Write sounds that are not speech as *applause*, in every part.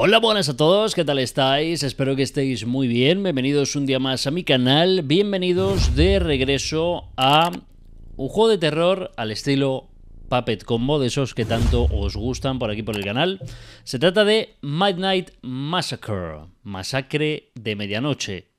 Hola, buenas a todos, ¿qué tal estáis? Espero que estéis muy bien, bienvenidos un día más a mi canal, bienvenidos de regreso a un juego de terror al estilo Puppet Combo, de esos que tanto os gustan por aquí por el canal. Se trata de Midnight Massacre, Masacre de Medianoche,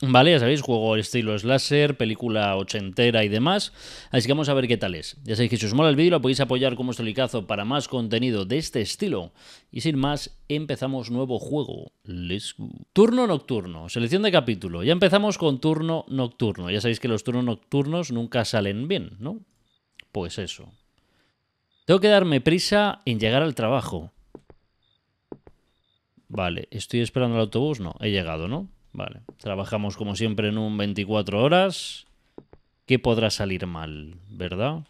Vale, ya sabéis, juego estilo slasher, película ochentera y demás. Así que vamos a ver qué tal es. Ya sabéis que si os mola el vídeo lo podéis apoyar como estolicazo para más contenido de este estilo. Y sin más, empezamos nuevo juego. Let's go. Turno nocturno, selección de capítulo. Ya empezamos con turno nocturno. Ya sabéis que los turnos nocturnos nunca salen bien, ¿no? Pues eso. Tengo que darme prisa en llegar al trabajo. Vale, estoy esperando el autobús. No, he llegado, ¿no? Vale. Trabajamos como siempre en un 24 horas. ¿Qué podrá salir mal, verdad?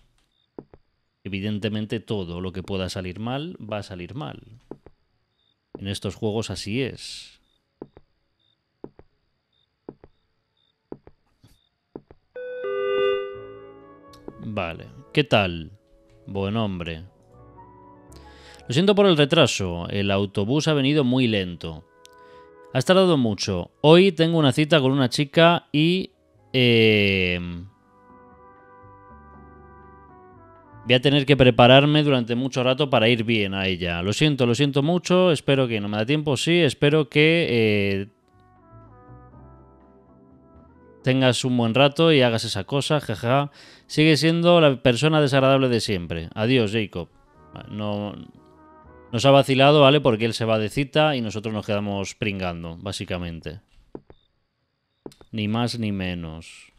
Evidentemente todo lo que pueda salir mal va a salir mal. En estos juegos así es. Vale. ¿Qué tal? Buen hombre. Lo siento por el retraso. El autobús ha venido muy lento. Ha tardado mucho. Hoy tengo una cita con una chica y... Eh, voy a tener que prepararme durante mucho rato para ir bien a ella. Lo siento, lo siento mucho. Espero que no me da tiempo. Sí, espero que... Eh, tengas un buen rato y hagas esa cosa, jaja. Sigue siendo la persona desagradable de siempre. Adiós, Jacob. No, nos ha vacilado, ¿vale? Porque él se va de cita y nosotros nos quedamos pringando, básicamente. Ni más ni menos.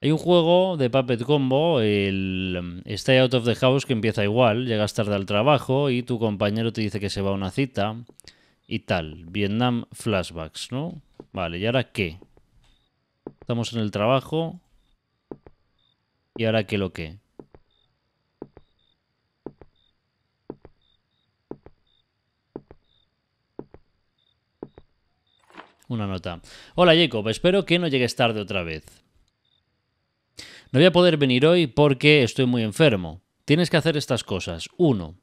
Hay un juego de Puppet Combo, el um, Stay Out of the House, que empieza igual. Llegas tarde al trabajo y tu compañero te dice que se va a una cita y tal. Vietnam flashbacks, ¿no? Vale, ¿y ahora qué? Estamos en el trabajo. ¿Y ahora qué lo qué? una nota. Hola Jacob, espero que no llegues tarde otra vez. No voy a poder venir hoy porque estoy muy enfermo. Tienes que hacer estas cosas. Uno,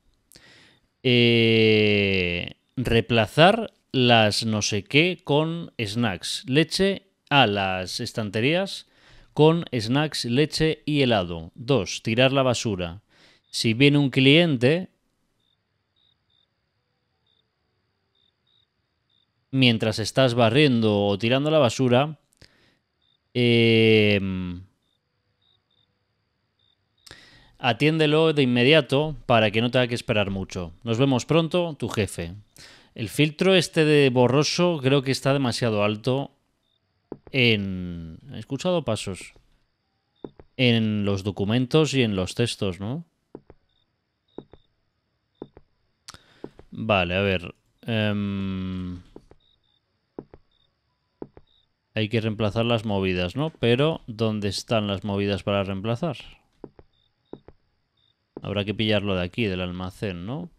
eh, reemplazar las no sé qué con snacks, leche a las estanterías con snacks, leche y helado. Dos, tirar la basura. Si viene un cliente, mientras estás barriendo o tirando la basura, eh, atiéndelo de inmediato para que no tenga que esperar mucho. Nos vemos pronto, tu jefe. El filtro este de borroso creo que está demasiado alto en... He escuchado pasos. En los documentos y en los textos, ¿no? Vale, a ver. Em, hay que reemplazar las movidas, ¿no? Pero, ¿dónde están las movidas para reemplazar? Habrá que pillarlo de aquí, del almacén, ¿no?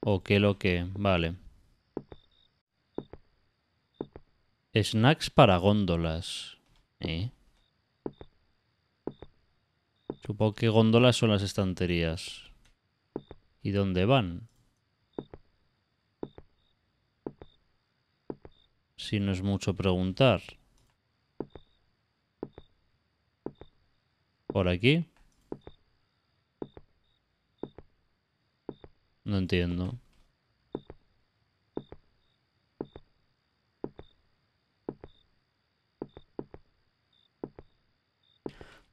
O qué lo que, vale. Snacks para góndolas. ¿Eh? Supongo que góndolas son las estanterías. ¿Y dónde van? Si no es mucho preguntar. ¿Por aquí? No entiendo.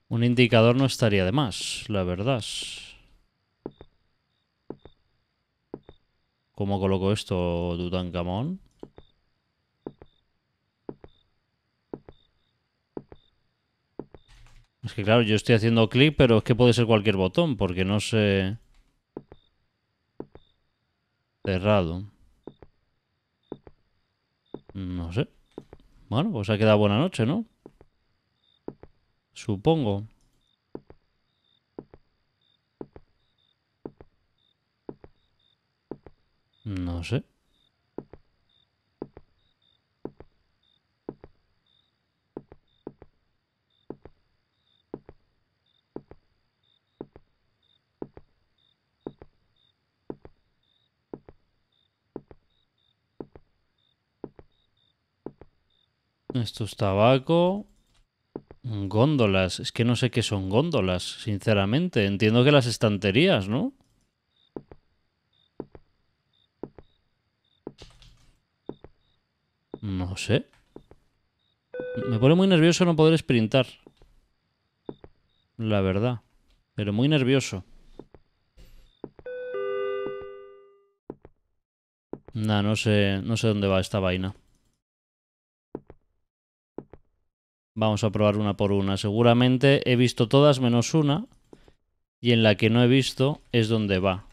Un indicador no estaría de más, la verdad. ¿Cómo coloco esto, Tutankamón? Es que claro, yo estoy haciendo clic, pero es que puede ser cualquier botón, porque no sé... Cerrado. No sé. Bueno, pues ha quedado buena noche, ¿no? Supongo. No sé. Esto es tabaco. Góndolas. Es que no sé qué son góndolas, sinceramente. Entiendo que las estanterías, ¿no? sé. ¿eh? Me pone muy nervioso no poder sprintar. La verdad. Pero muy nervioso. Nah, no sé, no sé dónde va esta vaina. Vamos a probar una por una. Seguramente he visto todas menos una. Y en la que no he visto es donde va.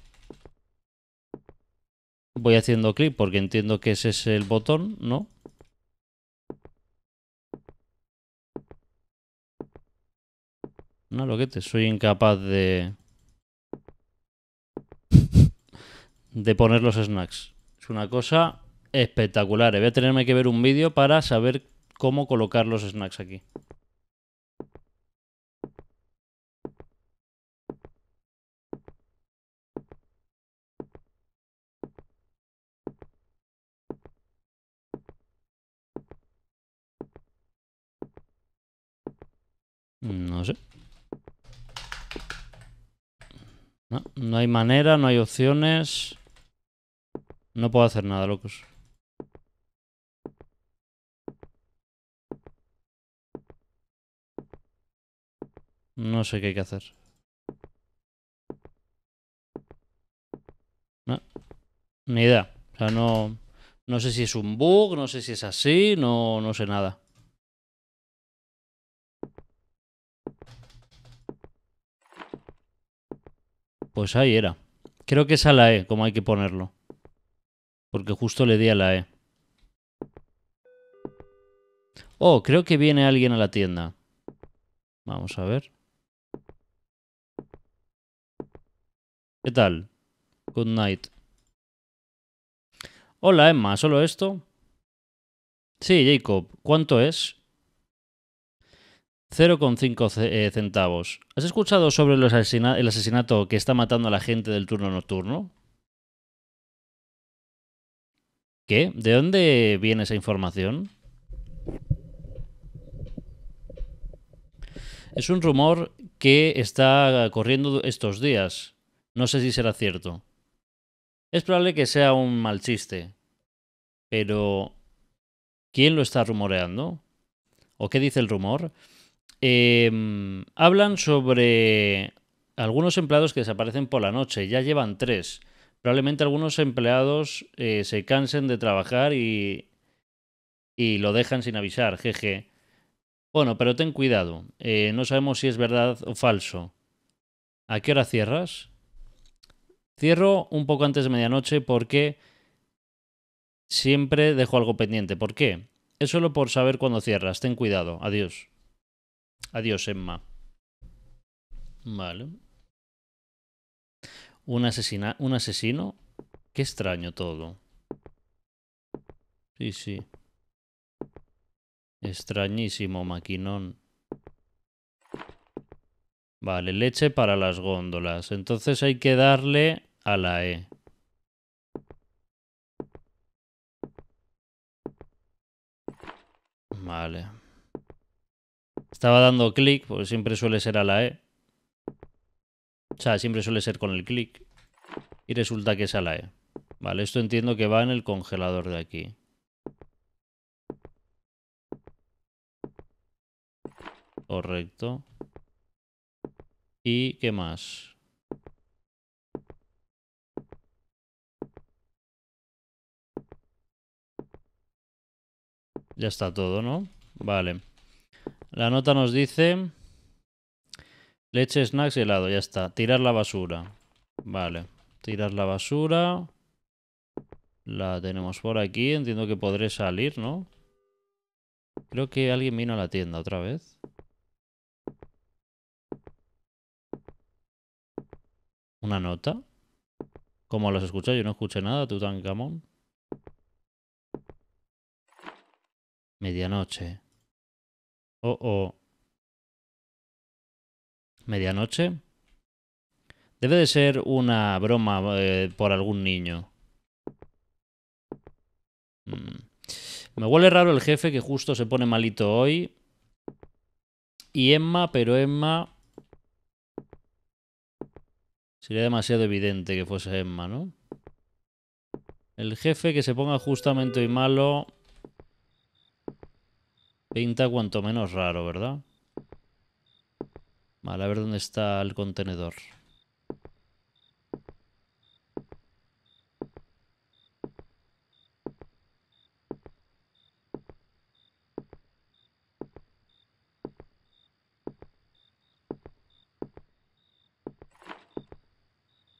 Voy haciendo clic porque entiendo que ese es el botón, ¿no? No, lo que te soy incapaz de... *laughs* de poner los snacks. Es una cosa espectacular. Voy a tenerme que ver un vídeo para saber cómo colocar los snacks aquí. Mm, no sé. No, hay manera, no hay opciones. No puedo hacer nada, locos. No sé qué hay que hacer. ni idea. O sea, no, no sé si es un bug, no sé si es así, no, no sé nada. Pues ahí era. Creo que es a la E, como hay que ponerlo. Porque justo le di a la E. Oh, creo que viene alguien a la tienda. Vamos a ver. ¿Qué tal? Good night. Hola, Emma, ¿solo esto? Sí, Jacob, ¿cuánto es? 0,5 eh, centavos. ¿Has escuchado sobre el asesinato que está matando a la gente del turno nocturno? ¿Qué? ¿De dónde viene esa información? Es un rumor que está corriendo estos días. No sé si será cierto. Es probable que sea un mal chiste. Pero... ¿Quién lo está rumoreando? ¿O qué dice el rumor? Em, hablan sobre algunos empleados que desaparecen por la noche, ya llevan tres. Probablemente algunos empleados eh, se cansen de trabajar y, y lo dejan sin avisar, jeje. Bueno, pero ten cuidado, eh, no sabemos si es verdad o falso. ¿A qué hora cierras? Cierro un poco antes de medianoche porque siempre dejo algo pendiente. ¿Por qué? Es solo por saber cuándo cierras, ten cuidado, adiós. Adiós, Emma. Vale. Un, asesina un asesino. Qué extraño todo. Sí, sí. Extrañísimo, maquinón. Vale, leche para las góndolas. Entonces hay que darle a la E. Vale. Estaba dando clic, porque siempre suele ser a la E. O sea, siempre suele ser con el clic. Y resulta que es a la E. Vale, esto entiendo que va en el congelador de aquí. Correcto. ¿Y qué más? Ya está todo, ¿no? Vale. La nota nos dice... Leche, snacks y helado, ya está. Tirar la basura. Vale. Tirar la basura. La tenemos por aquí. Entiendo que podré salir, ¿no? Creo que alguien vino a la tienda otra vez. ¿Una nota? ¿Cómo las escuchas? Yo no escuché nada, Tutankamón. Medianoche. Oh, oh. Medianoche. Debe de ser una broma eh, por algún niño. Mm. Me huele raro el jefe que justo se pone malito hoy. Y Emma, pero Emma... Sería demasiado evidente que fuese Emma, ¿no? El jefe que se ponga justamente hoy malo... Pinta cuanto menos raro, ¿verdad? Vale, a ver dónde está el contenedor.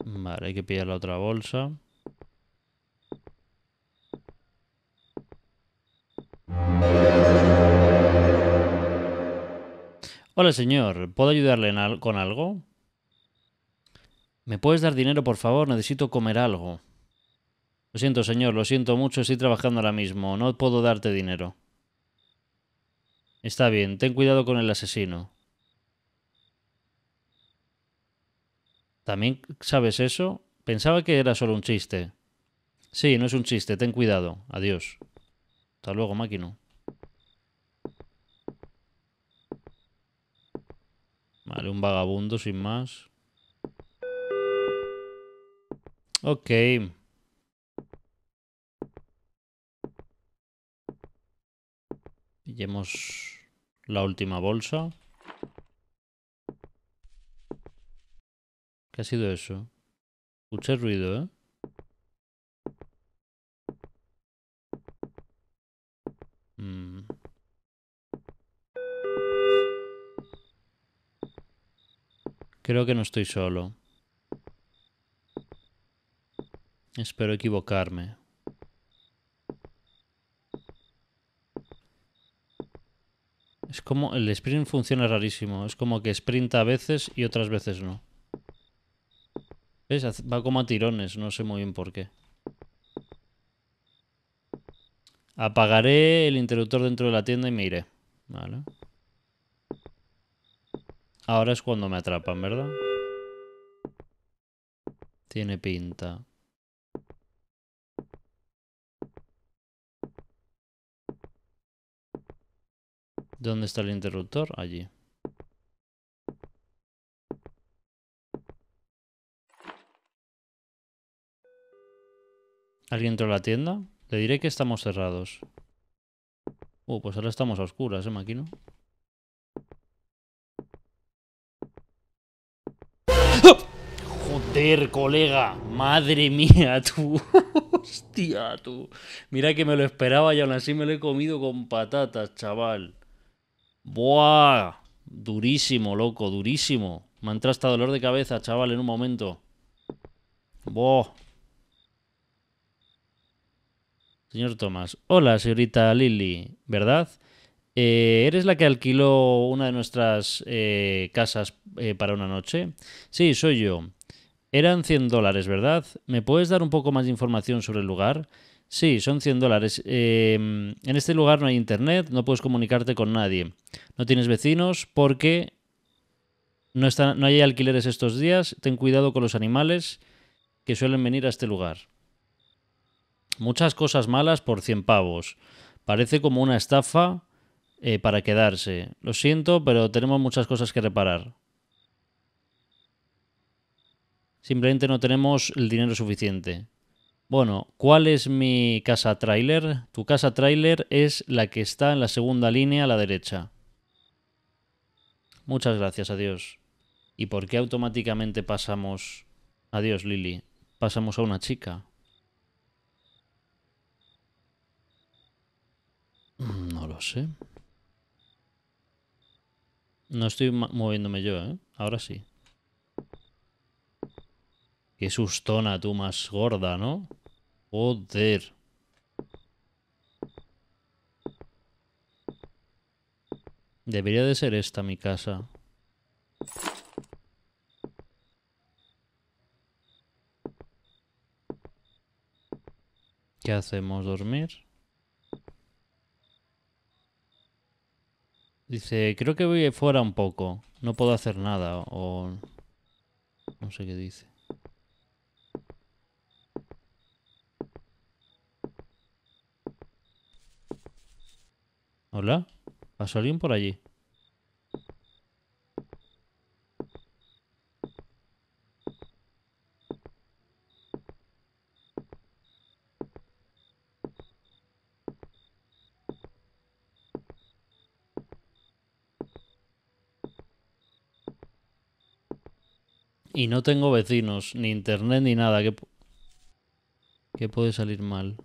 Vale, hay que pillar la otra bolsa. Hola señor, ¿puedo ayudarle con algo? ¿Me puedes dar dinero, por favor? Necesito comer algo. Lo siento, señor, lo siento mucho, estoy trabajando ahora mismo, no puedo darte dinero. Está bien, ten cuidado con el asesino. ¿También sabes eso? Pensaba que era solo un chiste. Sí, no es un chiste, ten cuidado. Adiós. Hasta luego, máquina. Vale, un vagabundo sin más. Ok. Pillemos la última bolsa. ¿Qué ha sido eso? Escuché ruido, ¿eh? Creo que no estoy solo. Espero equivocarme. Es como el sprint funciona rarísimo. Es como que sprinta a veces y otras veces no. ¿Ves? Va como a tirones. No sé muy bien por qué. Apagaré el interruptor dentro de la tienda y me iré. Vale. Ahora es cuando me atrapan, ¿verdad? Tiene pinta. ¿Dónde está el interruptor? Allí. ¿Alguien entró a la tienda? Le diré que estamos cerrados. Uh, pues ahora estamos a oscuras, ¿eh, maquino? Joder, colega. Madre mía, tú. *laughs* Hostia, tú. Mira que me lo esperaba y aún así me lo he comido con patatas, chaval. Buah. Durísimo, loco, durísimo. Me ha entrado hasta dolor de cabeza, chaval, en un momento. Buah. Señor Tomás. Hola, señorita Lily, ¿verdad? Eh, ¿Eres la que alquiló una de nuestras eh, casas eh, para una noche? Sí, soy yo. Eran 100 dólares, ¿verdad? ¿Me puedes dar un poco más de información sobre el lugar? Sí, son 100 dólares. Em, en este lugar no hay internet, no puedes comunicarte con nadie. No tienes vecinos porque no, no hay alquileres estos días. Ten cuidado con los animales que suelen venir a este lugar. Muchas cosas malas por 100 pavos. Parece como una estafa eh, para quedarse. Lo siento, pero tenemos muchas cosas que reparar. Simplemente no tenemos el dinero suficiente. Bueno, ¿cuál es mi casa trailer? Tu casa trailer es la que está en la segunda línea a la derecha. Muchas gracias, adiós. ¿Y por qué automáticamente pasamos... Adiós, Lily. Pasamos a una chica. Mm, no lo sé. No estoy moviéndome yo, ¿eh? Ahora sí. Qué sustona tú más gorda, ¿no? Joder. Debería de ser esta mi casa. ¿Qué hacemos? ¿Dormir? Dice, creo que voy fuera un poco. No puedo hacer nada. O... No sé qué dice. ¿Hola? ¿Pasó alguien por allí? y no tengo vecinos, ni internet, ni nada. ¿Qué, puede salir mal?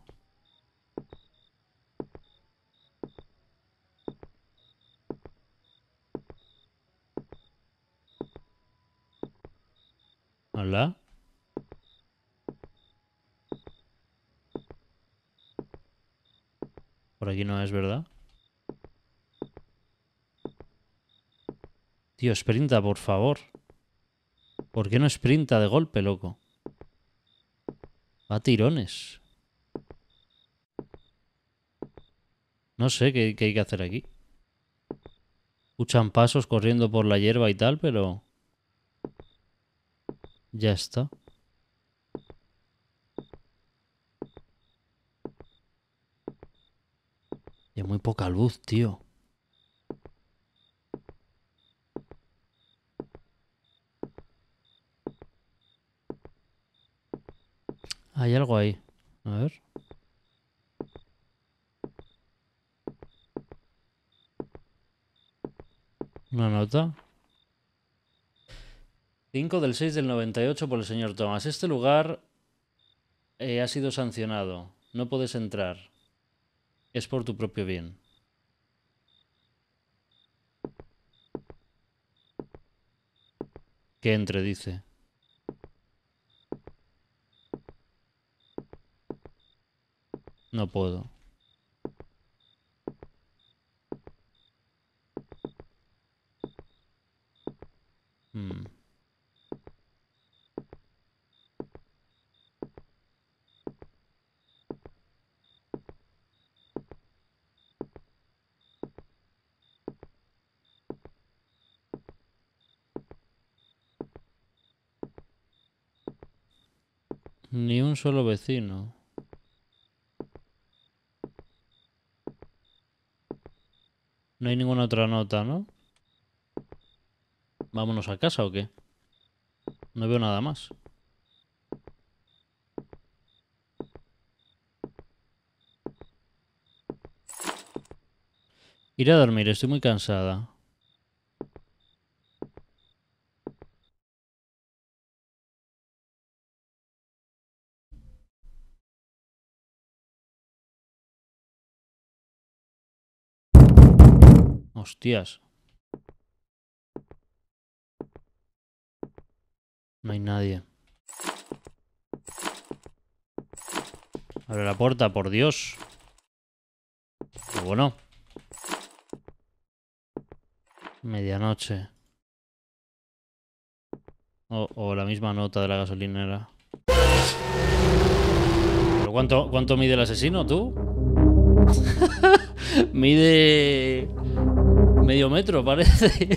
¿Hola? Por aquí no es, ¿verdad? Dios, sprinta, por favor. ¿Por qué no sprinta de golpe, loco? Va a tirones. No sé qué, hay que hacer aquí. Escuchan pasos corriendo por la hierba y tal, pero... Ya está. Y muy poca luz, tío. Hay algo ahí. A ver. Una nota. 5 del 6 del 98 por el señor Thomas. Este lugar eh, ha sido sancionado. No puedes entrar. Es por tu propio bien. Que entre, dice. No puedo. Hmm. Ni un solo vecino. No hay ninguna otra nota, ¿no? ¿Vámonos a casa o qué? No veo nada más. Iré a dormir, estoy muy cansada. Hostias. No hay nadie. Abre la puerta, por Dios. Qué bueno. Medianoche. O, oh, o, la misma nota de la gasolinera. ¿Pero cuánto, cuánto mide el asesino, tú? *laughs* mide... Medio metro parece. *laughs*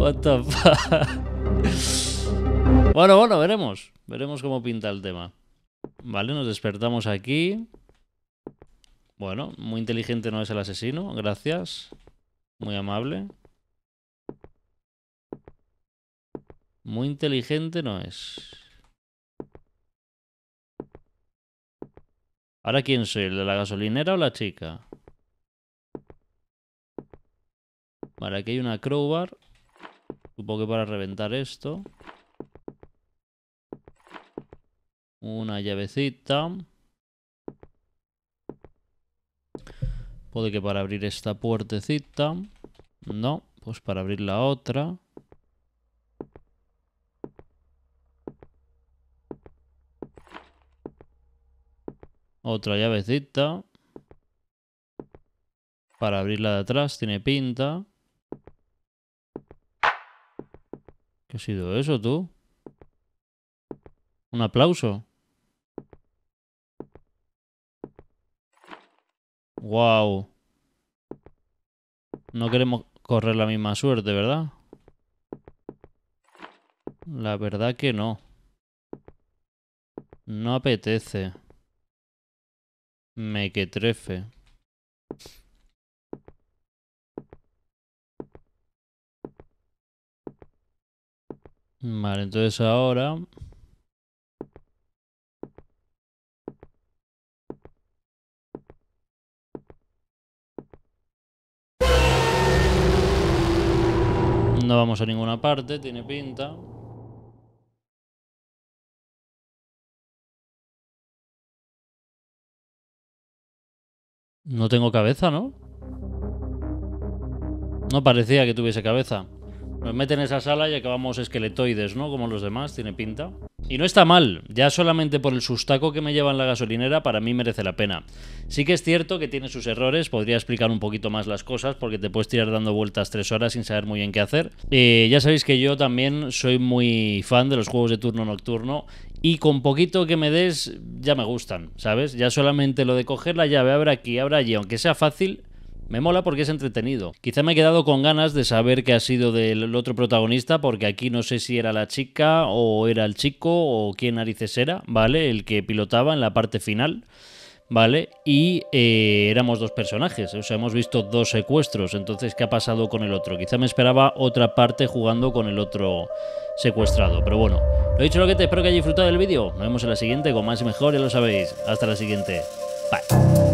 What the fuck? Bueno, bueno, veremos. Veremos cómo pinta el tema. Vale, nos despertamos aquí. Bueno, muy inteligente no es el asesino, gracias. Muy amable. Muy inteligente no es. ¿Ahora quién soy? ¿El de la gasolinera o la chica? Vale, aquí hay una crowbar. Supongo que para reventar esto. Una llavecita. Puede que para abrir esta puertecita. No, pues para abrir la otra. Otra llavecita. Para abrir la de atrás tiene pinta. ¿Qué ha sido eso, tú? Un aplauso. Wow. No queremos correr la misma suerte, ¿verdad? La verdad que no. No apetece. Me que trefe. Vale, entonces ahora... No vamos a ninguna parte, tiene pinta. No tengo cabeza, ¿no? No parecía que tuviese cabeza. Nos meten en esa sala y acabamos esqueletoides, ¿no? Como los demás, tiene pinta. Y no está mal, ya solamente por el sustaco que me lleva en la gasolinera para mí merece la pena. Sí que es cierto que tiene sus errores, podría explicar un poquito más las cosas porque te puedes tirar dando vueltas tres horas sin saber muy bien qué hacer. Eh, ya sabéis que yo también soy muy fan de los juegos de turno nocturno y con poquito que me des ya me gustan, ¿sabes? Ya solamente lo de coger la llave, abre aquí, abre allí, aunque sea fácil, me mola porque es entretenido. Quizá me he quedado con ganas de saber qué ha sido del otro protagonista, porque aquí no sé si era la chica o era el chico o quién narices era, ¿vale? El que pilotaba en la parte final. ¿vale? Y eh, éramos dos personajes, o sea, hemos visto dos secuestros, entonces, ¿qué ha pasado con el otro? Quizá me esperaba otra parte jugando con el otro secuestrado, pero bueno, lo dicho lo que te espero que hayas disfrutado del vídeo, nos vemos en la siguiente con más y mejor, ya lo sabéis, hasta la siguiente, bye.